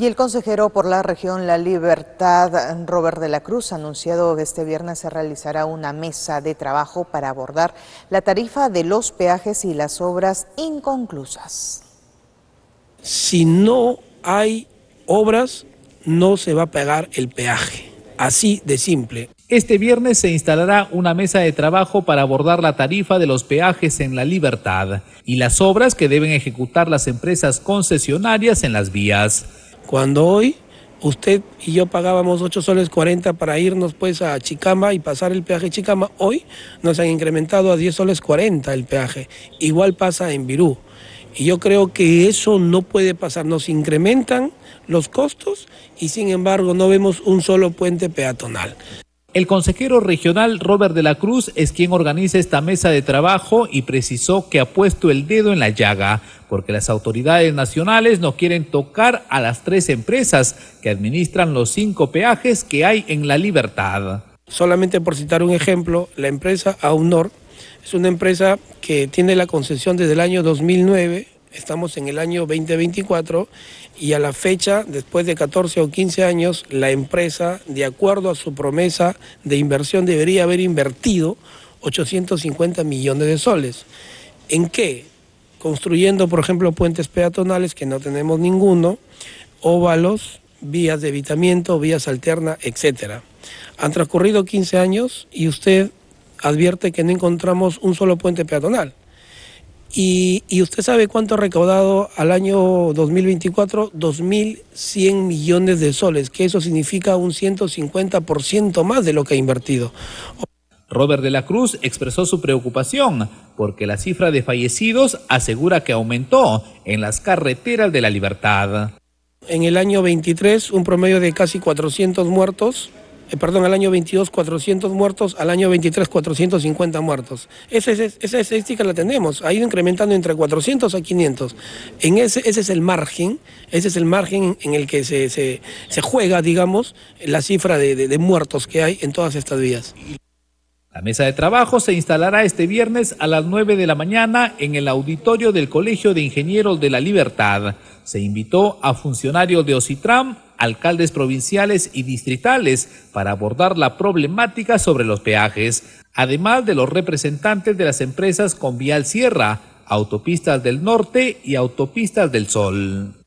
Y el consejero por la región La Libertad, Robert de la Cruz, ha anunciado que este viernes se realizará una mesa de trabajo para abordar la tarifa de los peajes y las obras inconclusas. Si no hay obras, no se va a pagar el peaje. Así de simple. Este viernes se instalará una mesa de trabajo para abordar la tarifa de los peajes en la libertad y las obras que deben ejecutar las empresas concesionarias en las vías. Cuando hoy usted y yo pagábamos 8 soles 40 para irnos pues a Chicama y pasar el peaje Chicama, hoy nos han incrementado a 10 soles 40 el peaje. Igual pasa en Virú. Y yo creo que eso no puede pasar. Nos incrementan los costos y sin embargo no vemos un solo puente peatonal. El consejero regional Robert de la Cruz es quien organiza esta mesa de trabajo y precisó que ha puesto el dedo en la llaga porque las autoridades nacionales no quieren tocar a las tres empresas que administran los cinco peajes que hay en La Libertad. Solamente por citar un ejemplo, la empresa Aunor es una empresa que tiene la concesión desde el año 2009 Estamos en el año 2024 y a la fecha, después de 14 o 15 años, la empresa, de acuerdo a su promesa de inversión, debería haber invertido 850 millones de soles. ¿En qué? Construyendo, por ejemplo, puentes peatonales, que no tenemos ninguno, óvalos, vías de evitamiento, vías alternas, etc. Han transcurrido 15 años y usted advierte que no encontramos un solo puente peatonal. Y, usted sabe cuánto ha recaudado al año 2024, 2.100 millones de soles, que eso significa un 150% más de lo que ha invertido. Robert de la Cruz expresó su preocupación porque la cifra de fallecidos asegura que aumentó en las carreteras de la libertad. En el año 23, un promedio de casi 400 muertos, eh, perdón, al año 22 400 muertos, al año 23 450 muertos. Esa, esa, estadística la tenemos, ha ido incrementando entre 400 a 500. En ese, ese es el margen, ese es el margen en el que se, juega, digamos, la cifra de, muertos que hay en todas estas vías. La mesa de trabajo se instalará este viernes a las 9 de la mañana en el auditorio del Colegio de Ingenieros de la Libertad. Se invitó a funcionarios de OCITRAM, alcaldes provinciales y distritales para abordar la problemática sobre los peajes, además de los representantes de las empresas con vial Sierra, Autopistas del Norte y Autopistas del Sol.